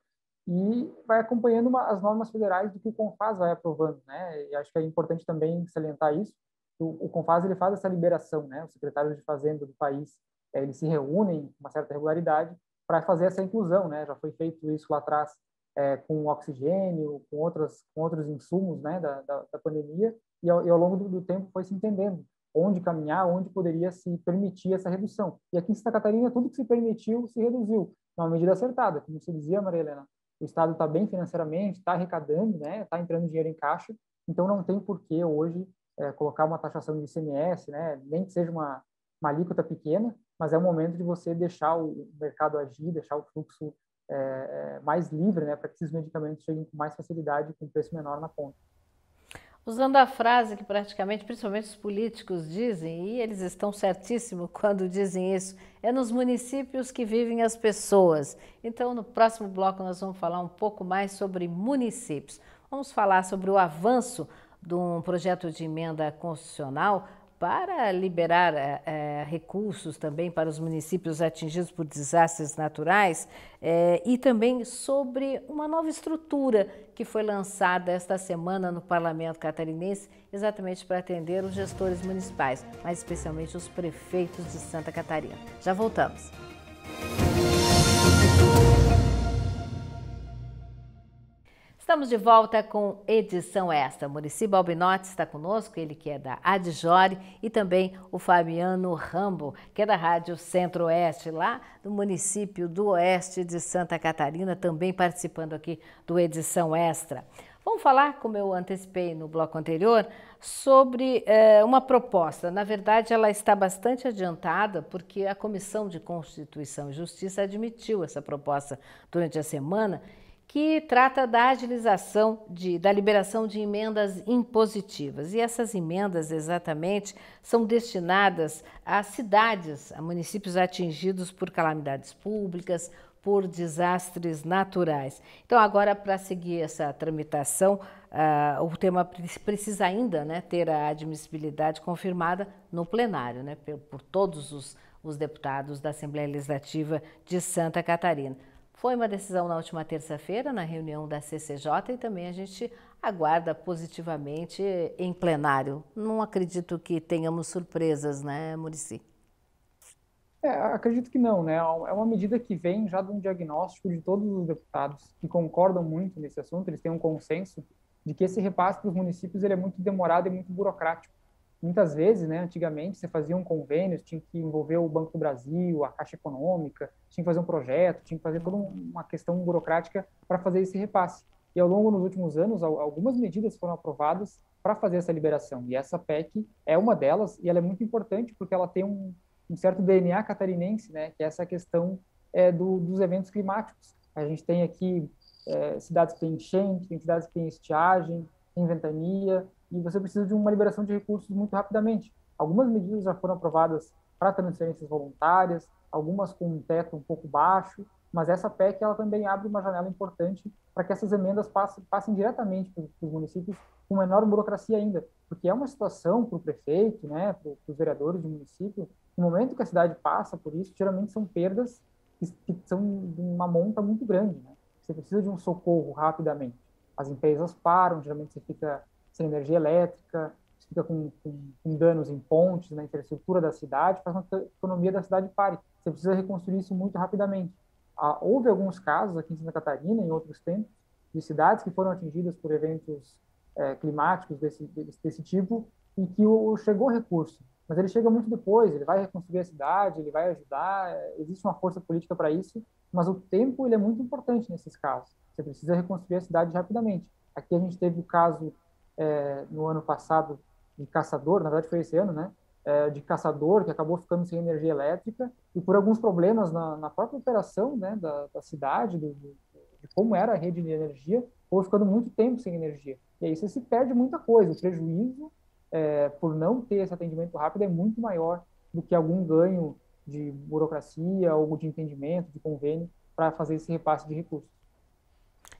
S2: e vai acompanhando uma, as normas federais do que o Confas vai aprovando, né? E acho que é importante também salientar isso. O, o Confas ele faz essa liberação, né? Os secretários de fazenda do país é, eles se reúnem com uma certa regularidade para fazer essa inclusão, né? Já foi feito isso lá atrás é, com oxigênio, com outras com outros insumos, né? Da, da, da pandemia e ao, e ao longo do, do tempo foi se entendendo onde caminhar, onde poderia se permitir essa redução. E aqui em Santa Catarina tudo que se permitiu se reduziu, numa medida acertada, como você dizia, Maria Helena o Estado está bem financeiramente, está arrecadando, né, está entrando dinheiro em caixa, então não tem porquê hoje é, colocar uma taxação de ICMS, né, nem que seja uma, uma alíquota pequena, mas é o momento de você deixar o mercado agir, deixar o fluxo é, é mais livre, né, para que esses medicamentos cheguem com mais facilidade, com preço menor na ponta
S1: usando a frase que praticamente, principalmente os políticos dizem, e eles estão certíssimo quando dizem isso, é nos municípios que vivem as pessoas. Então, no próximo bloco nós vamos falar um pouco mais sobre municípios. Vamos falar sobre o avanço de um projeto de emenda constitucional para liberar é, recursos também para os municípios atingidos por desastres naturais é, e também sobre uma nova estrutura que foi lançada esta semana no Parlamento Catarinense, exatamente para atender os gestores municipais, mas especialmente os prefeitos de Santa Catarina. Já voltamos. Música Estamos de volta com edição extra. Murici Balbinotti está conosco, ele que é da Adjore, e também o Fabiano Rambo, que é da Rádio Centro-Oeste, lá do município do Oeste de Santa Catarina, também participando aqui do edição extra. Vamos falar, como eu antecipei no bloco anterior, sobre eh, uma proposta. Na verdade, ela está bastante adiantada, porque a Comissão de Constituição e Justiça admitiu essa proposta durante a semana que trata da agilização de, da liberação de emendas impositivas. E essas emendas, exatamente, são destinadas a cidades, a municípios atingidos por calamidades públicas, por desastres naturais. Então, agora, para seguir essa tramitação, uh, o tema precisa ainda né, ter a admissibilidade confirmada no plenário, né, por, por todos os, os deputados da Assembleia Legislativa de Santa Catarina. Foi uma decisão na última terça-feira, na reunião da CCJ, e também a gente aguarda positivamente em plenário. Não acredito que tenhamos surpresas, né, Murici?
S2: É, acredito que não, né? É uma medida que vem já de um diagnóstico de todos os deputados que concordam muito nesse assunto, eles têm um consenso de que esse repasse para os municípios ele é muito demorado e muito burocrático muitas vezes, né, antigamente, você fazia um convênio, tinha que envolver o Banco do Brasil, a Caixa Econômica, tinha que fazer um projeto, tinha que fazer toda uma questão burocrática para fazer esse repasse. E ao longo dos últimos anos, algumas medidas foram aprovadas para fazer essa liberação. E essa PEC é uma delas, e ela é muito importante porque ela tem um, um certo DNA catarinense, né, que é essa questão é, do, dos eventos climáticos. A gente tem aqui é, cidades que têm enchente, tem cidades que têm estiagem, tem ventania, e você precisa de uma liberação de recursos muito rapidamente. Algumas medidas já foram aprovadas para transferências voluntárias, algumas com um teto um pouco baixo, mas essa PEC ela também abre uma janela importante para que essas emendas passem, passem diretamente para os municípios com menor burocracia ainda, porque é uma situação para o prefeito, né, para os vereadores de município, no momento que a cidade passa por isso, geralmente são perdas que, são de uma monta muito grande, né? Você precisa de um socorro rapidamente. As empresas param, geralmente você fica sem energia elétrica, fica com, com, com, danos em pontes, na infraestrutura da cidade, faz com que a economia da cidade pare. Você precisa reconstruir isso muito rapidamente. Ah, houve alguns casos aqui em Santa Catarina, em outros tempos, de cidades que foram atingidas por eventos é, climáticos desse, desse, desse, tipo e que o, chegou recurso. Mas ele chega muito depois, ele vai reconstruir a cidade, ele vai ajudar, é, existe uma força política para isso, mas o tempo ele é muito importante nesses casos. Você precisa reconstruir a cidade rapidamente. Aqui a gente teve o caso é, no ano passado de caçador, na verdade foi esse ano, né? É, de caçador que acabou ficando sem energia elétrica e por alguns problemas na, na própria operação né, da, da cidade, do, do, de como era a rede de energia, ou ficando muito tempo sem energia. E aí você se perde muita coisa. O prejuízo é, por não ter esse atendimento rápido é muito maior do que algum ganho de burocracia ou de entendimento, de convênio, para fazer esse repasse de recursos.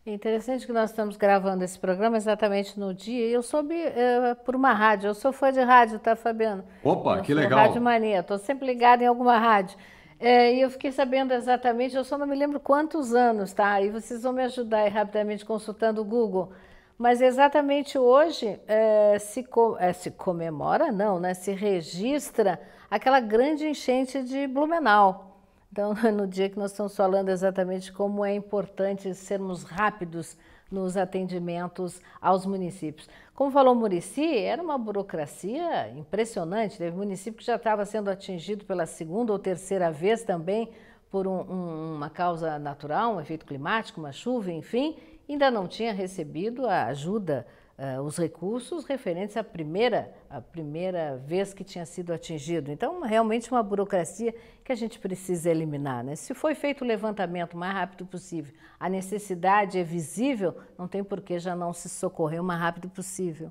S1: É interessante que nós estamos gravando esse programa exatamente no dia. Eu soube é, por uma rádio. Eu sou fã de rádio, tá, Fabiano? Opa, eu que legal. Rádio Mania. Estou sempre ligada em alguma rádio. É, e eu fiquei sabendo exatamente, eu só não me lembro quantos anos, tá? E vocês vão me ajudar aí rapidamente consultando o Google. Mas exatamente hoje é, se, co é, se comemora, não, né? Se registra aquela grande enchente de Blumenau. Então, no dia que nós estamos falando exatamente como é importante sermos rápidos nos atendimentos aos municípios. Como falou Murici, era uma burocracia impressionante. Teve município que já estava sendo atingido pela segunda ou terceira vez também por um, um, uma causa natural, um efeito climático, uma chuva, enfim, ainda não tinha recebido a ajuda uh, os recursos referentes à primeira, à primeira vez que tinha sido atingido. Então, realmente uma burocracia que a gente precisa eliminar. Né? Se foi feito o levantamento o mais rápido possível, a necessidade é visível, não tem por que já não se socorrer o mais rápido possível.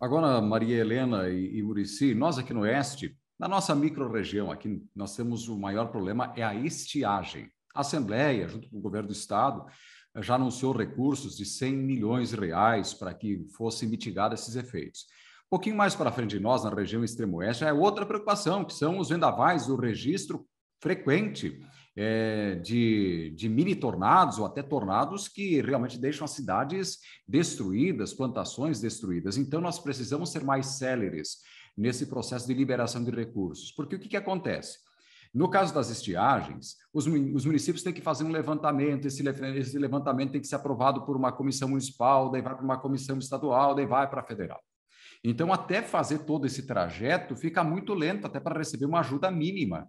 S3: Agora, Maria Helena e, e Murici, nós aqui no Oeste, na nossa micro-região aqui nós temos o maior problema é a estiagem. A Assembleia, junto com o governo do Estado, já anunciou recursos de 100 milhões de reais para que fossem mitigados esses efeitos. Um pouquinho mais para frente de nós, na região extremo-oeste, é outra preocupação, que são os vendavais, o registro frequente é, de, de mini tornados ou até tornados que realmente deixam as cidades destruídas, plantações destruídas. Então, nós precisamos ser mais céleres nesse processo de liberação de recursos, porque o que, que acontece? No caso das estiagens, os, municípios têm que fazer um levantamento, esse, levantamento tem que ser aprovado por uma comissão municipal, daí vai para uma comissão estadual, daí vai para a federal. Então, até fazer todo esse trajeto fica muito lento, até para receber uma ajuda mínima.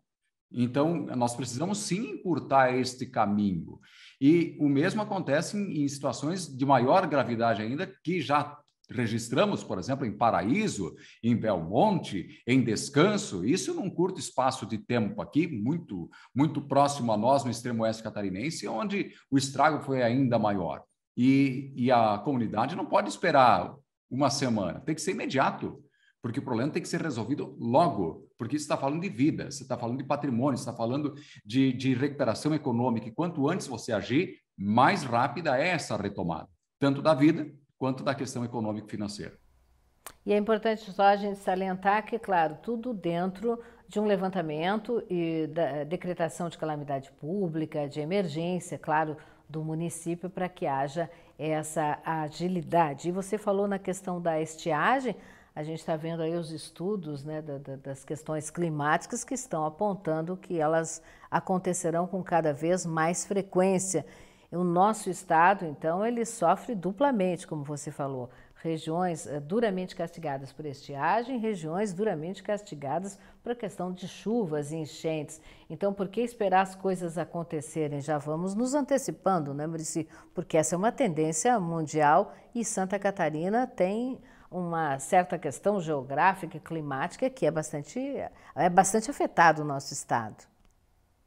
S3: Então, nós precisamos sim encurtar este caminho. E o mesmo acontece em situações de maior gravidade ainda, que já Registramos, por exemplo, em Paraíso, em Belmonte, em Descanso, isso num curto espaço de tempo aqui, muito, muito próximo a nós, no extremo oeste catarinense, onde o estrago foi ainda maior. E, e a comunidade não pode esperar uma semana, tem que ser imediato, porque o problema tem que ser resolvido logo, porque você está falando de vida, você está falando de patrimônio, está falando de, de recuperação econômica, e quanto antes você agir, mais rápida é essa retomada, tanto da vida quanto da questão econômico-financeira.
S1: E é importante só a gente salientar que, claro, tudo dentro de um levantamento e da decretação de calamidade pública, de emergência, claro, do município para que haja essa agilidade. E você falou na questão da estiagem, a gente está vendo aí os estudos né, da, da, das questões climáticas que estão apontando que elas acontecerão com cada vez mais frequência. É o nosso estado, então, ele sofre duplamente, como você falou, regiões eh, duramente castigadas por estiagem, regiões duramente castigadas por questão de chuvas e enchentes. Então, por que esperar as coisas acontecerem? Já vamos nos antecipando, né, Murici? Porque essa é uma tendência mundial e Santa Catarina tem uma certa questão geográfica e climática que é bastante, eh, é bastante afetado o nosso estado.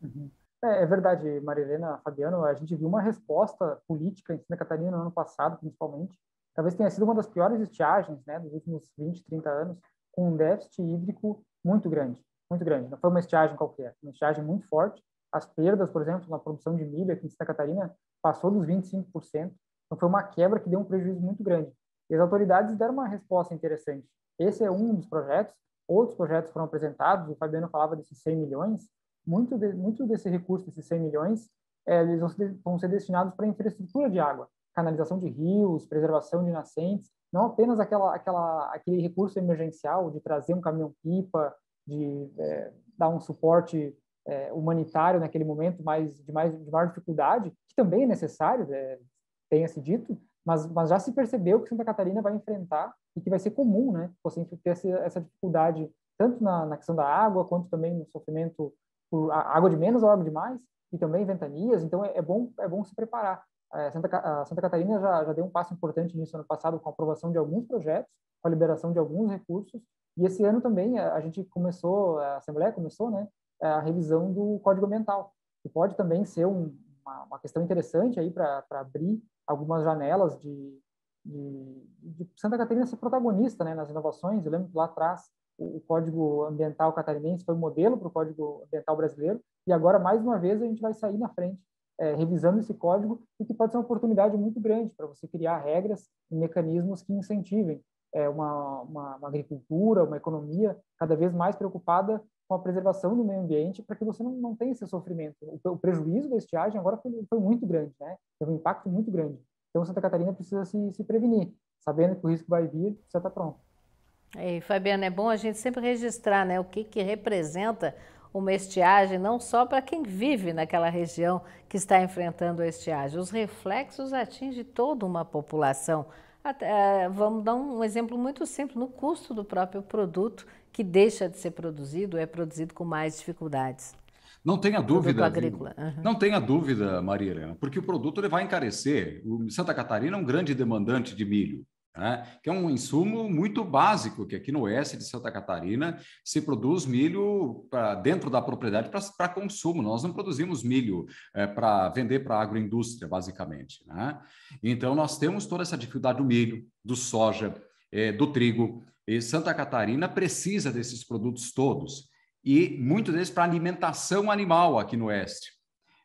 S1: Uhum.
S2: É, é verdade, Marilena, Fabiano, a gente viu uma resposta política em Santa Catarina no ano passado, principalmente. Talvez tenha sido uma das piores estiagens né, dos últimos 20, 30 anos, com um déficit hídrico muito grande, muito grande. Não foi uma estiagem qualquer, uma estiagem muito forte. As perdas, por exemplo, na produção de milho aqui em Santa Catarina, passou dos 25%. Então foi uma quebra que deu um prejuízo muito grande. E as autoridades deram uma resposta interessante. Esse é um dos projetos. Outros projetos foram apresentados. O Fabiano falava desses 100 milhões muito, de, muito desse recurso, desses 100 milhões, é, eles vão ser, vão ser destinados para infraestrutura de água, canalização de rios, preservação de nascentes, não apenas aquela, aquela, aquele recurso emergencial de trazer um caminhão-pipa, de é, dar um suporte é, humanitário naquele momento mais de, mais de maior dificuldade, que também é necessário, é, tenha-se dito, mas, mas já se percebeu que Santa Catarina vai enfrentar e que vai ser comum né, você ter essa, essa dificuldade tanto na, na questão da água, quanto também no sofrimento por água de menos ou água de mais, e também ventanias, então é, é bom, é bom se preparar. É, Santa, Santa, Catarina já, já deu um passo importante nisso ano passado com a aprovação de alguns projetos, com a liberação de alguns recursos, e esse ano também a, é, a gente começou, a Assembleia começou, né, é, a revisão do Código Ambiental, que pode também ser um, uma, uma, questão interessante aí para abrir algumas janelas de, de, de, Santa Catarina ser protagonista né, nas inovações. Eu lembro que lá atrás o Código Ambiental Catarinense foi um modelo para o Código Ambiental Brasileiro, e agora, mais uma vez, a gente vai sair na frente é, revisando esse código, e que pode ser uma oportunidade muito grande para você criar regras e mecanismos que incentivem é, uma, uma, uma, agricultura, uma economia cada vez mais preocupada com a preservação do meio ambiente, para que você não, não tenha esse sofrimento. O, o prejuízo da estiagem agora foi, foi, muito grande, né? teve um impacto muito grande. Então, Santa Catarina precisa se, se prevenir, sabendo que o risco vai vir, precisa estar pronto.
S1: É, Fabiana, é bom a gente sempre registrar né, o que, que representa uma estiagem, não só para quem vive naquela região que está enfrentando a estiagem. Os reflexos atingem toda uma população. Até, é, vamos dar um exemplo muito simples, no custo do próprio produto que deixa de ser produzido, é produzido com mais dificuldades.
S3: Não tenha dúvida. Uhum. Não tenha dúvida, Maria Helena, porque o produto ele vai encarecer. O Santa Catarina é um grande demandante de milho né? que é um insumo muito básico, que aqui no oeste de Santa Catarina se produz milho pra, dentro da propriedade para consumo. Nós não produzimos milho é, eh, para vender para a agroindústria, basicamente. Né? Então, nós temos toda essa dificuldade do milho, do soja, é, do trigo. E Santa Catarina precisa desses produtos todos, e muitos deles para alimentação animal aqui no oeste.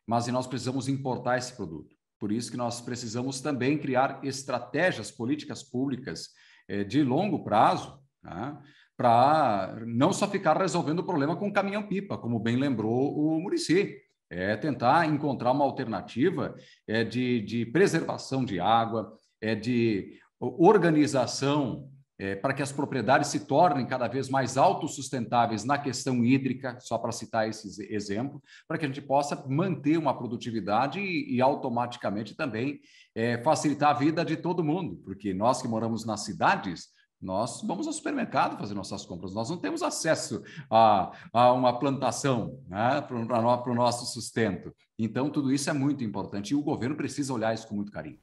S3: Mas nós precisamos importar esse produto. Por isso que nós precisamos também criar estratégias políticas públicas eh, de longo prazo, né, para não só ficar resolvendo o problema com caminhão-pipa, como bem lembrou o Murici. É tentar encontrar uma alternativa eh, de, de preservação de água, é de organização é, para que as propriedades se tornem cada vez mais autossustentáveis na questão hídrica, só para citar esse exemplo, para que a gente possa manter uma produtividade e, e automaticamente também é, facilitar a vida de todo mundo, porque nós que moramos nas cidades, nós vamos ao supermercado fazer nossas compras, nós não temos acesso a, a uma plantação né, para o nosso sustento. Então, tudo isso é muito importante e o governo precisa olhar isso com muito carinho.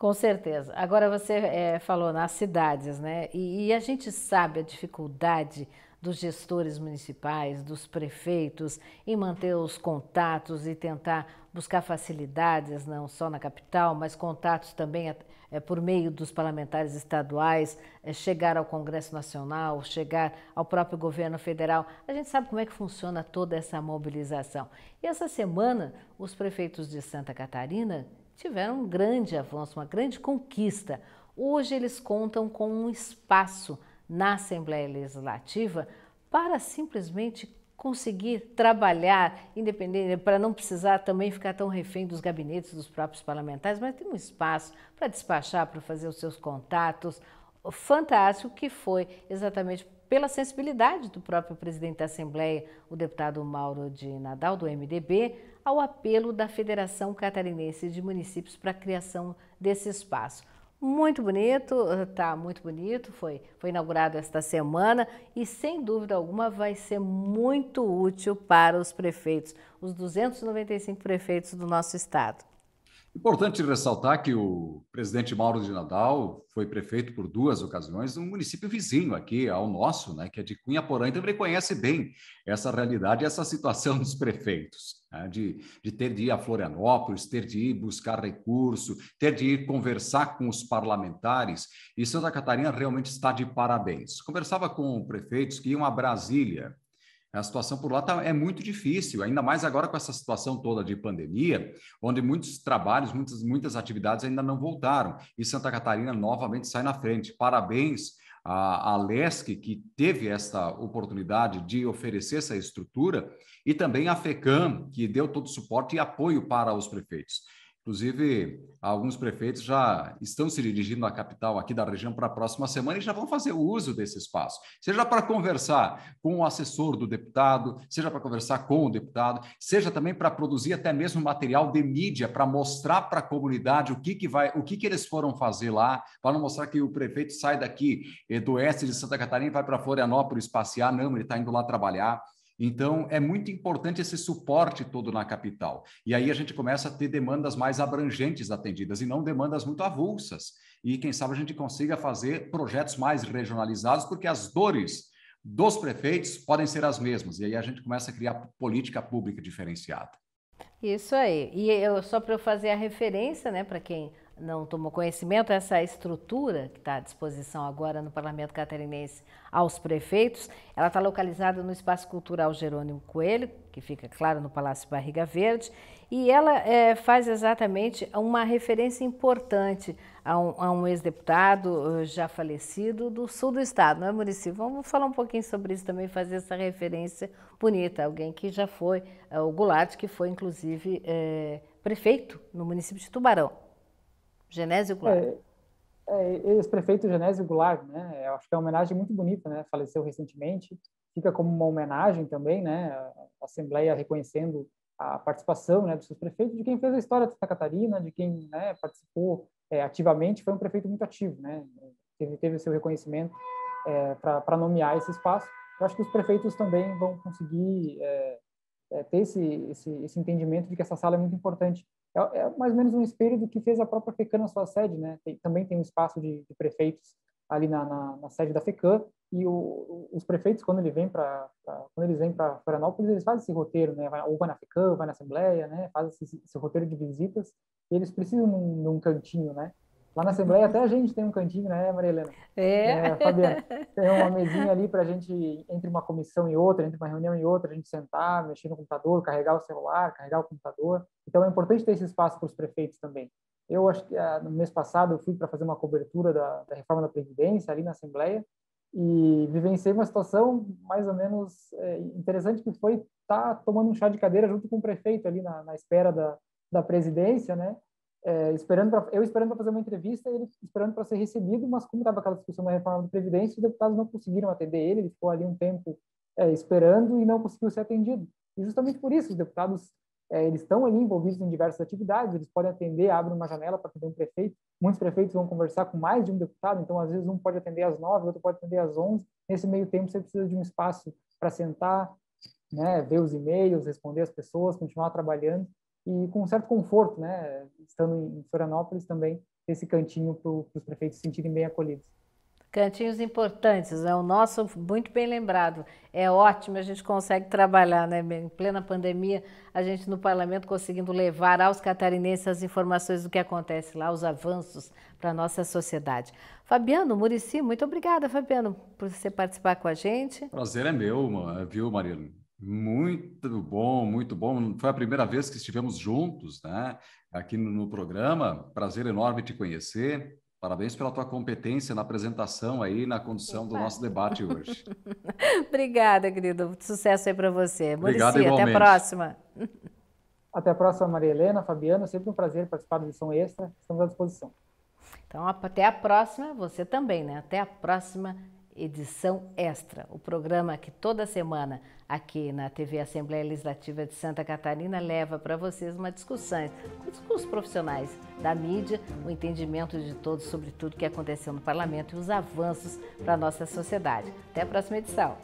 S1: Com certeza. Agora você é, falou nas cidades, né? E, e, a gente sabe a dificuldade dos gestores municipais, dos prefeitos, em manter os contatos e tentar buscar facilidades, não só na capital, mas contatos também é, é por meio dos parlamentares estaduais, é, chegar ao Congresso Nacional, chegar ao próprio governo federal. A gente sabe como é que funciona toda essa mobilização. E essa semana, os prefeitos de Santa Catarina tiveram um grande avanço, uma grande conquista. Hoje eles contam com um espaço na Assembleia Legislativa para simplesmente conseguir trabalhar independente, para não precisar também ficar tão refém dos gabinetes dos próprios parlamentares, mas tem um espaço para despachar, para fazer os seus contatos. Fantástico que foi exatamente pela sensibilidade do próprio presidente da Assembleia, o deputado Mauro de Nadal, do MDB, ao apelo da Federação Catarinense de Municípios para a criação desse espaço. Muito bonito, eh, tá muito bonito, foi, foi inaugurado esta semana e sem dúvida alguma vai ser muito útil para os prefeitos, os 295 prefeitos do nosso estado.
S3: Importante ressaltar que o presidente Mauro de Nadal foi prefeito por duas ocasiões num município vizinho aqui ao nosso, né, que é de Cunha Porã, então ele conhece bem essa realidade, essa situação dos prefeitos, né, de, de ter de ir a Florianópolis, ter de ir buscar recurso, ter de ir conversar com os parlamentares, e Santa Catarina realmente está de parabéns. Conversava com prefeitos que iam a Brasília, a situação por lá tá, é muito difícil, ainda mais agora com essa situação toda de pandemia, onde muitos trabalhos, muitas, muitas atividades ainda não voltaram. E Santa Catarina novamente sai na frente. Parabéns a, a LESC, que teve esta oportunidade de oferecer essa estrutura, e também a FECAM, que deu todo o suporte e apoio para os prefeitos. Inclusive, alguns prefeitos já estão se dirigindo à capital aqui da região para a próxima semana e já vão fazer o uso desse espaço, seja para conversar com o assessor do deputado, seja para conversar com o deputado, seja também para produzir até mesmo material de mídia para mostrar para a comunidade o que, que vai, o que, que eles foram fazer lá, para não mostrar que o prefeito sai daqui eh, do oeste de Santa Catarina e vai para Florianópolis passear, não, ele está indo lá trabalhar. Então, é muito importante esse suporte todo na capital. E aí a gente começa a ter demandas mais abrangentes atendidas e não demandas muito avulsas. E quem sabe a gente consiga fazer projetos mais regionalizados, porque as dores dos prefeitos podem ser as mesmas. E aí a gente começa a criar política pública diferenciada.
S1: Isso aí. E eu, só para eu fazer a referência, né, para quem não tomou conhecimento, essa estrutura que está à disposição agora no Parlamento Catarinense aos prefeitos, ela está localizada no Espaço Cultural Jerônimo Coelho, que fica, claro, no Palácio Barriga Verde, e ela é, faz exatamente uma referência importante a um, um ex-deputado eh, já falecido do sul do estado, não é, Murici? Vamos falar um pouquinho sobre isso também, fazer essa referência bonita, alguém que já foi, é, o Goulart, que foi, inclusive, é, prefeito no município de Tubarão. Genésio Goulart. É, é,
S2: prefeito Genésio Goulart, né? Eu acho que é uma homenagem muito bonita, né? Faleceu recentemente, fica como uma homenagem também, né? A Assembleia reconhecendo a participação né, dos seus prefeitos, de quem fez a história de Santa Catarina, de quem né, participou é, ativamente, foi um prefeito muito ativo, né? Teve, teve o seu reconhecimento é, para nomear esse espaço. Eu acho que os prefeitos também vão conseguir é, é, ter esse, esse, esse entendimento de que essa sala é muito importante é, é, mais ou menos um espelho do que fez a própria FECAN na sua sede, né? Tem, também tem um espaço de, de prefeitos ali na, na, na, sede da FECAN e o, os prefeitos quando ele vem para quando eles vêm para Florianópolis eles fazem esse roteiro né vai, ou vai na FECAM vai na Assembleia né faz esse, esse roteiro de visitas e eles precisam num, num cantinho né Lá na Assembleia até a gente tem um cantinho, né, Maria Helena? É. é Fabiana, tem uma mesinha ali para a gente, entre uma comissão e outra, entre uma reunião e outra, a gente sentar, mexer no computador, carregar o celular, carregar o computador. Então é importante ter esse espaço para os prefeitos também. Eu acho que ah, no mês passado eu fui para fazer uma cobertura da, da, reforma da Previdência ali na Assembleia e vivenciei uma situação mais ou menos é, interessante que foi estar tá tomando um chá de cadeira junto com o prefeito ali na, na espera da, da presidência, né? é, esperando pra, eu esperando para fazer uma entrevista, ele esperando para ser recebido, mas como estava aquela discussão da reforma da Previdência, os deputados não conseguiram atender ele, ele ficou ali um tempo é, esperando e não conseguiu ser atendido. E justamente por isso, os deputados é, eles estão ali envolvidos em diversas atividades, eles podem atender, abrem uma janela para atender um prefeito, muitos prefeitos vão conversar com mais de um deputado, então às vezes um pode atender às nove, outro pode atender às onze, nesse meio tempo você precisa de um espaço para sentar, né, ver os e-mails, responder as pessoas, continuar trabalhando, e com um certo conforto, né? Estando em Florianópolis também, esse cantinho para os prefeitos se sentirem bem acolhidos.
S1: Cantinhos importantes, é o nosso, muito bem lembrado, é ótimo, a gente consegue trabalhar, né? em plena pandemia, a gente no parlamento conseguindo levar aos catarinenses as informações do que acontece lá, os avanços para a nossa sociedade. Fabiano Murici, muito obrigada, Fabiano, por você participar com a gente.
S3: Prazer é meu, viu, Marilo? Muito bom, muito bom. Foi a primeira vez que estivemos juntos, né? Aqui no, no programa. Prazer enorme te conhecer. Parabéns pela tua competência na apresentação aí, na condução do nosso debate hoje.
S1: Obrigada, querido. Sucesso aí para você. Obrigado Muricy, igualmente. até a próxima.
S2: Até a próxima, Maria Helena, Fabiana. Sempre um prazer
S1: participar do Edição Extra. Estamos à disposição. Então, até a próxima. Você também, né? Até a próxima edição extra, o programa que toda semana aqui na TV Assembleia Legislativa de Santa Catarina leva para vocês uma discussão com os profissionais da mídia, o entendimento de todos sobre tudo que aconteceu no parlamento e os avanços para a nossa sociedade. Até a próxima edição.